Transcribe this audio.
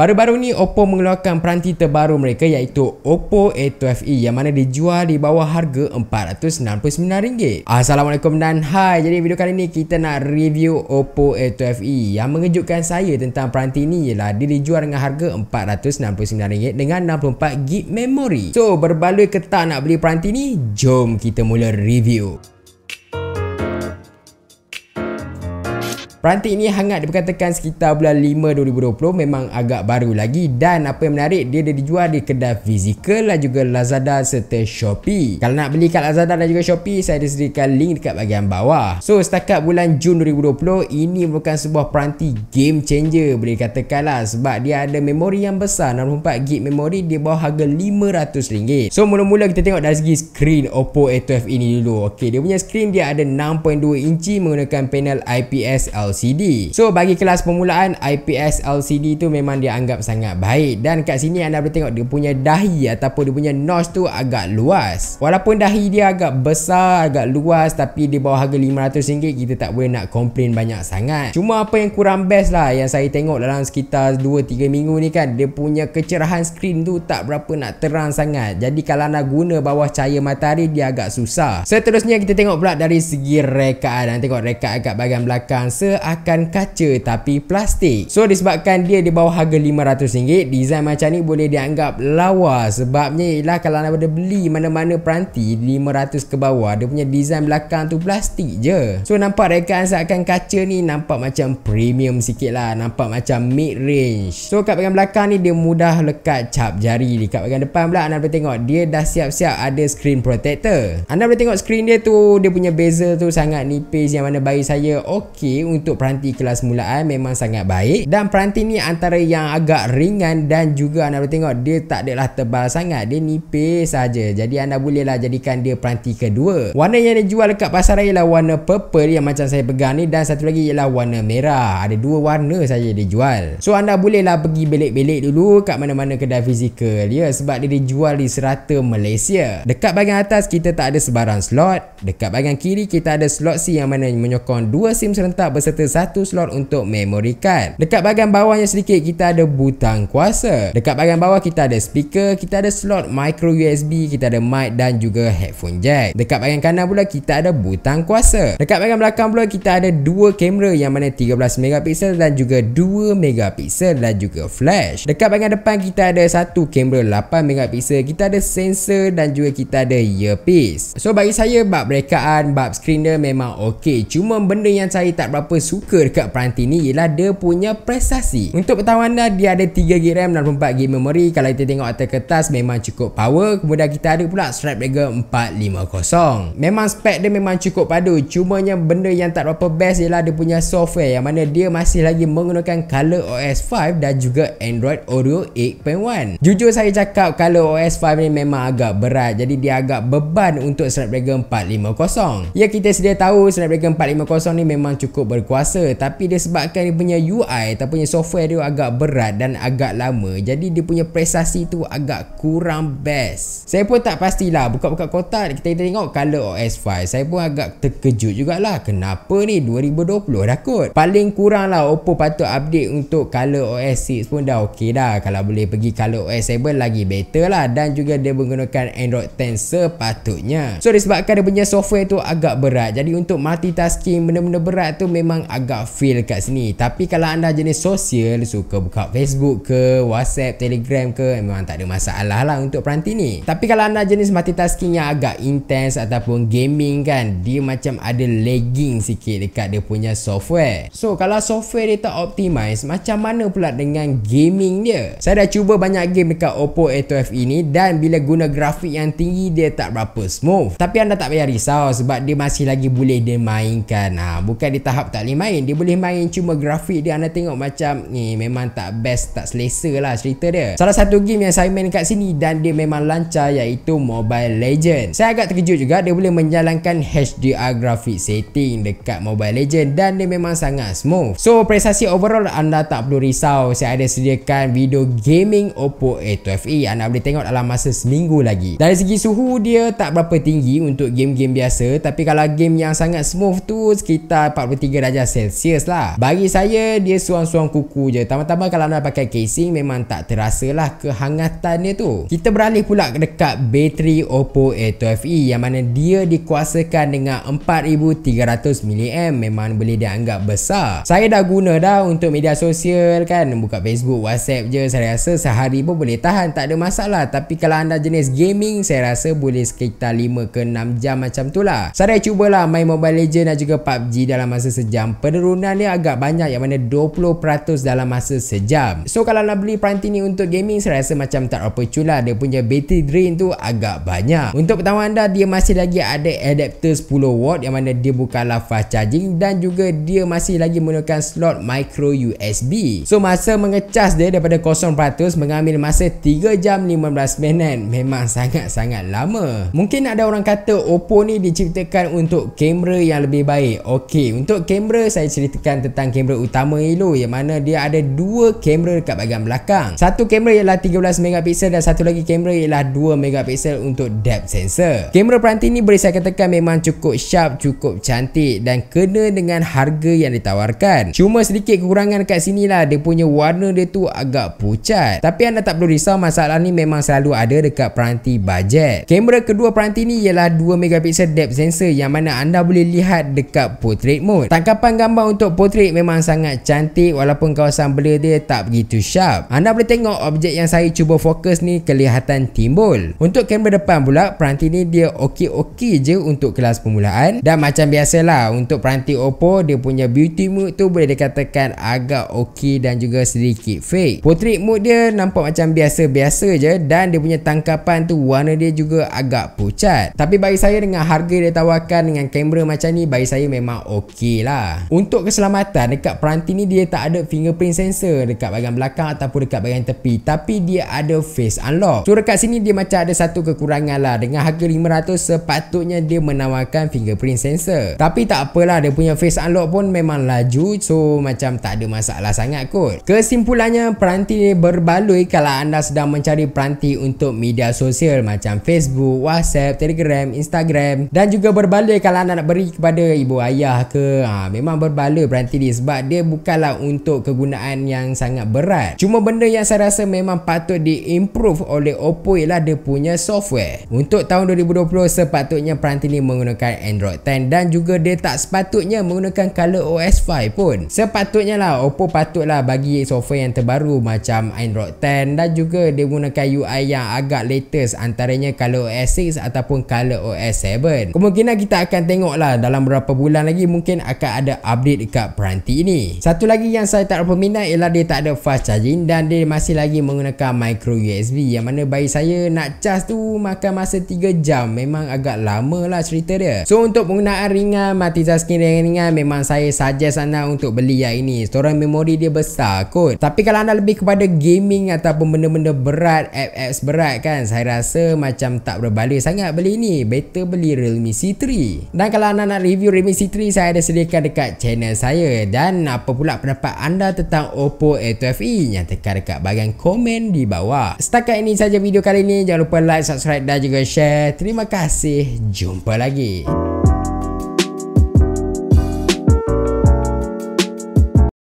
Baru-baru ni Oppo mengeluarkan peranti terbaru mereka iaitu Oppo A12e e yang mana dijual di bawah harga RM469. Assalamualaikum dan hai. Jadi video kali ni kita nak review Oppo A12e. E. Yang mengejutkan saya tentang peranti ni ialah dia dijual dengan harga RM469 dengan 64GB memory. So berbaloi ketak nak beli peranti ni, jom kita mula review. Peranti ini hangat diperkatakan sekitar bulan 5 2020 memang agak baru lagi dan apa yang menarik dia ada dijual di kedai fizikal dan juga Lazada serta Shopee. Kalau nak beli kat Lazada dan juga Shopee saya ada sediakan link dekat bahagian bawah. So setakat bulan Jun 2020 ini bukan sebuah peranti game changer boleh dikatakan lah sebab dia ada memori yang besar 64GB memori dia bawah harga RM500. So mula-mula kita tengok dari segi screen Oppo A12 ini dulu. Okey dia punya screen dia ada 6.2 inci menggunakan panel IPS LCD LCD. So bagi kelas permulaan IPS LCD tu memang dia anggap sangat baik dan kat sini anda boleh tengok dia punya dahi ataupun dia punya nose tu agak luas. Walaupun dahi dia agak besar, agak luas tapi di bawah harga RM500 kita tak boleh nak komplain banyak sangat. Cuma apa yang kurang best lah yang saya tengok dalam sekitar 2-3 minggu ni kan dia punya kecerahan skrin tu tak berapa nak terang sangat. Jadi kalau anda guna bawah cahaya matahari dia agak susah. Seterusnya kita tengok pula dari segi rekaan. Nanti tengok rekaan kat bahagian belakang. Se akan kaca tapi plastik. So disebabkan dia di bawah harga RM500, design macam ni boleh dianggap lawa sebabnya ialah kalau anda beli mana-mana peranti RM500 ke bawah, dia punya design belakang tu plastik je. So nampak rekaan seakan kaca ni nampak macam premium sikit lah, nampak macam mid range. So kat bahagian belakang ni dia mudah lekat cap jari ni. Kat bahagian depan pula anda boleh tengok dia dah siap-siap ada screen protector. Anda boleh tengok screen dia tu, dia punya bezel tu sangat nipis yang mana bagi saya okey untuk untuk peranti kelas mulaan memang sangat baik dan peranti ni antara yang agak ringan dan juga anda boleh tengok dia tak adalah tebal sangat dia nipis saja. jadi anda bolehlah jadikan dia peranti kedua warna yang dia jual dekat pasaran ialah warna purple yang macam saya pegang ni dan satu lagi ialah warna merah ada dua warna saja dia jual so anda bolehlah pergi belik-belik dulu kat mana-mana kedai fizikal ya sebab dia dijual di serata Malaysia dekat bahagian atas kita tak ada sebarang slot dekat bahagian kiri kita ada slot C yang mana menyokong dua SIM serentak berserta serta satu slot untuk memory card. Dekat bahagian bawahnya sedikit kita ada butang kuasa. Dekat bahagian bawah kita ada speaker, kita ada slot micro USB, kita ada mic dan juga headphone jack. Dekat bahagian kanan pula kita ada butang kuasa. Dekat bahagian belakang pula kita ada dua kamera yang mana 13 megapiksel dan juga 2 megapiksel dan juga flash. Dekat bahagian depan kita ada satu kamera 8 megapiksel, kita ada sensor dan juga kita ada earpiece. So bagi saya bab rekaan, bab screener memang okey. Cuma benda yang saya tak berapa suka dekat peranti ni ialah dia punya prestasi. Untuk pertahanan dia, dia ada 3GB RAM dan 4GB memory. Kalau kita tengok atas kertas memang cukup power. Kemudian kita ada pula Snapdragon 450. Memang spek dia memang cukup padu. Cuma yang benda yang tak berapa best ialah dia punya software yang mana dia masih lagi menggunakan Color OS 5 dan juga Android Oreo 8.1. Jujur saya cakap Color OS 5 ni memang agak berat. Jadi dia agak beban untuk Snapdragon 450. Ya kita sedia tahu Snapdragon 450 ni memang cukup berkualiti berkuasa tapi dia sebabkan dia punya UI atau punya software dia agak berat dan agak lama jadi dia punya prestasi tu agak kurang best saya pun tak pastilah buka-buka kotak kita tengok color OS 5 saya pun agak terkejut jugalah kenapa ni 2020 dah kot paling kurang lah Oppo patut update untuk color OS 6 pun dah okey dah kalau boleh pergi color OS 7 lagi better lah dan juga dia menggunakan Android 10 sepatutnya so disebabkan dia punya software tu agak berat jadi untuk multitasking benda-benda berat tu memang memang agak feel kat sini Tapi kalau anda jenis sosial Suka buka Facebook ke Whatsapp, Telegram ke eh, Memang tak ada masalah lah untuk peranti ni Tapi kalau anda jenis multitasking yang agak intense Ataupun gaming kan Dia macam ada lagging sikit dekat dia punya software So kalau software dia tak optimize Macam mana pula dengan gaming dia Saya dah cuba banyak game dekat Oppo A2F ini Dan bila guna grafik yang tinggi Dia tak berapa smooth Tapi anda tak payah risau Sebab dia masih lagi boleh dia mainkan ha, Bukan di tahap tak ni main Dia boleh main cuma grafik dia anda tengok macam Ni memang tak best tak selesa lah cerita dia Salah satu game yang saya main kat sini Dan dia memang lancar iaitu Mobile Legend Saya agak terkejut juga dia boleh menjalankan HDR grafik setting dekat Mobile Legend Dan dia memang sangat smooth So prestasi overall anda tak perlu risau Saya ada sediakan video gaming Oppo a 12 fe e. Anda boleh tengok dalam masa seminggu lagi Dari segi suhu dia tak berapa tinggi untuk game-game biasa Tapi kalau game yang sangat smooth tu sekitar 43 darjah darjah Celsius lah Bagi saya dia suang-suang kuku je Tambah-tambah kalau anda pakai casing Memang tak terasa lah kehangatan dia tu Kita beralih pula dekat bateri Oppo A12e e, Yang mana dia dikuasakan dengan 4300mAh Memang boleh dianggap besar Saya dah guna dah untuk media sosial kan Buka Facebook, Whatsapp je Saya rasa sehari pun boleh tahan Tak ada masalah Tapi kalau anda jenis gaming Saya rasa boleh sekitar 5 ke 6 jam macam tu lah Saya cubalah main Mobile Legends dan juga PUBG Dalam masa sejam jam penurunan dia agak banyak yang mana 20% dalam masa sejam so kalau nak beli peranti ni untuk gaming saya rasa macam tak apa cula dia punya battery drain tu agak banyak untuk pertama anda dia masih lagi ada adapter 10 watt yang mana dia bukanlah fast charging dan juga dia masih lagi menggunakan slot micro USB so masa mengecas dia daripada 0% mengambil masa 3 jam 15 minit memang sangat-sangat lama mungkin ada orang kata Oppo ni diciptakan untuk kamera yang lebih baik Okey untuk kamera kamera saya ceritakan tentang kamera utama Hilo yang mana dia ada dua kamera dekat bahagian belakang. Satu kamera ialah 13 megapiksel dan satu lagi kamera ialah 2 megapiksel untuk depth sensor. Kamera peranti ni boleh saya katakan memang cukup sharp, cukup cantik dan kena dengan harga yang ditawarkan. Cuma sedikit kekurangan kat sini lah dia punya warna dia tu agak pucat. Tapi anda tak perlu risau masalah ni memang selalu ada dekat peranti bajet. Kamera kedua peranti ni ialah 2 megapiksel depth sensor yang mana anda boleh lihat dekat portrait mode. Tangkapan gambar-gambar untuk portrait memang sangat cantik walaupun kawasan blur dia tak begitu sharp. Anda boleh tengok objek yang saya cuba fokus ni kelihatan timbul. Untuk kamera depan pula, peranti ni dia okey-okey je untuk kelas permulaan dan macam biasalah untuk peranti Oppo dia punya beauty mode tu boleh dikatakan agak okey dan juga sedikit fake. Portrait mode dia nampak macam biasa-biasa je dan dia punya tangkapan tu warna dia juga agak pucat. Tapi bagi saya dengan harga dia tawarkan dengan kamera macam ni bagi saya memang okey lah. Untuk keselamatan dekat peranti ni dia tak ada fingerprint sensor dekat bahagian belakang ataupun dekat bahagian tepi tapi dia ada face unlock. So dekat sini dia macam ada satu kekurangan lah dengan harga 500 sepatutnya dia menawarkan fingerprint sensor. Tapi tak apalah dia punya face unlock pun memang laju so macam tak ada masalah sangat kot. Kesimpulannya peranti ni berbaloi kalau anda sedang mencari peranti untuk media sosial macam Facebook, WhatsApp, Telegram, Instagram dan juga berbaloi kalau anda nak beri kepada ibu ayah ke ha, memang memang berbala peranti ni sebab dia bukanlah untuk kegunaan yang sangat berat. Cuma benda yang saya rasa memang patut diimprove oleh Oppo ialah dia punya software. Untuk tahun 2020 sepatutnya peranti ni menggunakan Android 10 dan juga dia tak sepatutnya menggunakan color OS 5 pun. Sepatutnya lah Oppo patutlah bagi software yang terbaru macam Android 10 dan juga dia menggunakan UI yang agak latest antaranya color OS 6 ataupun color OS 7. Kemungkinan kita akan tengoklah dalam berapa bulan lagi mungkin akan ada ada update dekat peranti ini. Satu lagi yang saya tak berapa minat ialah dia tak ada fast charging dan dia masih lagi menggunakan micro USB yang mana bagi saya nak charge tu makan masa 3 jam memang agak lama lah cerita dia. So untuk penggunaan ringan multitasking ringan-ringan memang saya suggest anda untuk beli yang ini. Storage memori dia besar kot. Tapi kalau anda lebih kepada gaming ataupun benda-benda berat, apps berat kan saya rasa macam tak berbalik sangat beli ni. Better beli Realme C3. Dan kalau anda nak review Realme C3 saya ada sediakan dekat dekat channel saya dan apa pula pendapat anda tentang Oppo A12e nyatakan e? dekat bahagian komen di bawah setakat ini saja video kali ini jangan lupa like subscribe dan juga share terima kasih jumpa lagi